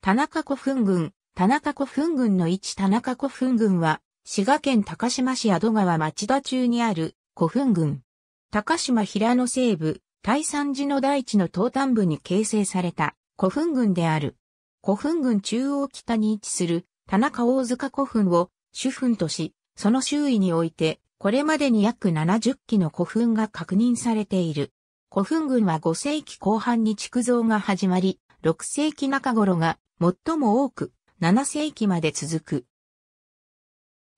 田中古墳群、田中古墳群の一田中古墳群は、滋賀県高島市宿川町田中にある古墳群。高島平野西部、大山寺の大地の東端部に形成された古墳群である。古墳群中央北に位置する田中大塚古墳を主墳とし、その周囲において、これまでに約70基の古墳が確認されている。古墳群は5世紀後半に築造が始まり、6世紀中頃が最も多く7世紀まで続く。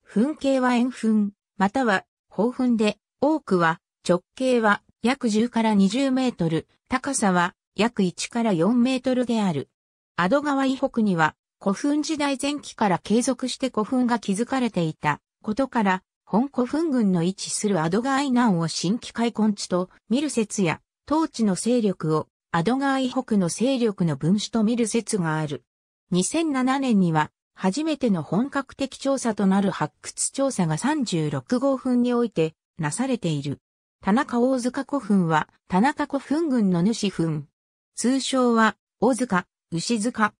噴景は円墳、または砲噴で、多くは直径は約10から20メートル、高さは約1から4メートルである。アド川以北には古墳時代前期から継続して古墳が築かれていたことから、本古墳群の位置するアドイナ南を新規開墾地と見る説や、当地の勢力をアドガー以北の勢力の分子と見る説がある。2007年には、初めての本格的調査となる発掘調査が36号墳においてなされている。田中大塚古墳は、田中古墳群の主墳。通称は、大塚、牛塚。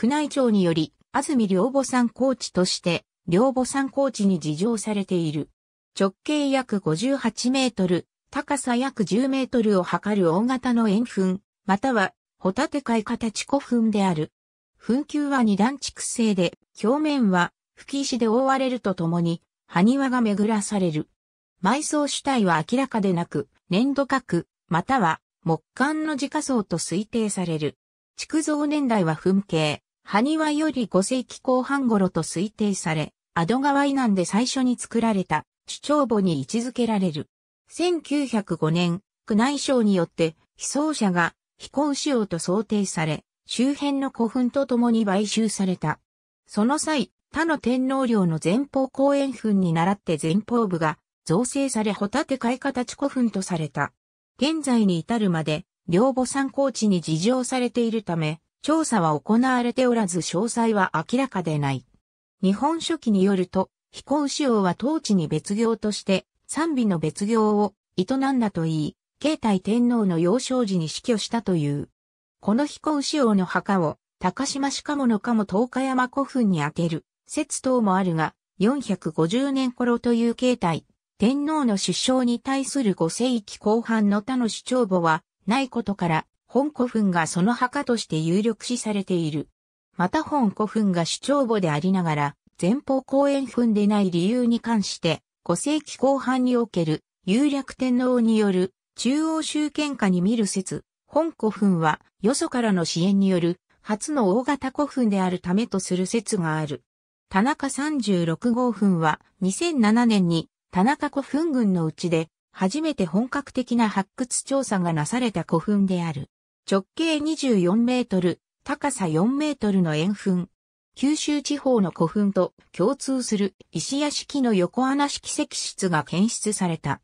宮内庁により、安住良母山高地として、良母山高地に事情されている。直径約58メートル、高さ約10メートルを測る大型の円墳、または、ホタテ貝形古墳である。墳丘は二段築成で、表面は吹き石で覆われるとともに、埴輪が巡らされる。埋葬主体は明らかでなく、粘土核、または木管の自家層と推定される。築造年代は墳形、埴輪より5世紀後半頃と推定され、アド川以南で最初に作られた主張墓に位置づけられる。1905年、宮内省によって、被葬者が飛行仕様と想定され、周辺の古墳と共に買収された。その際、他の天皇陵の前方後円墳に倣って前方部が造成されホタテい形古墳とされた。現在に至るまで、両母参考地に事情されているため、調査は行われておらず詳細は明らかでない。日本書紀によると、飛行仕様は当地に別業として、賛美の別業を営んだといい、慶太天皇の幼少時に死去したという。この彦牛王の墓を、高島鹿物かも東海山古墳に充てる、説等もあるが、450年頃という慶太、天皇の首相に対する5世紀後半の他の主張簿は、ないことから、本古墳がその墓として有力視されている。また本古墳が主張簿でありながら、前方後円墳でない理由に関して、5世紀後半における、有略天皇による中央集権下に見る説、本古墳はよそからの支援による初の大型古墳であるためとする説がある。田中36号墳は2007年に田中古墳群のうちで初めて本格的な発掘調査がなされた古墳である。直径24メートル、高さ4メートルの円墳。九州地方の古墳と共通する石屋式の横穴式石室が検出された。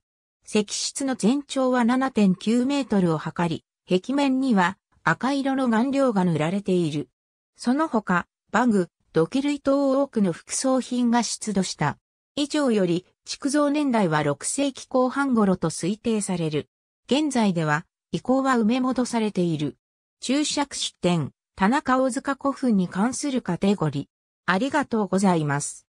石室の全長は7.9メートルを測り、壁面には赤色の顔料が塗られている。その他、バグ、土器類等多くの副葬品が出土した。以上より、築造年代は6世紀後半頃と推定される。現在では、遺構は埋め戻されている。注釈出典、田中大塚古墳に関するカテゴリー。ありがとうございます。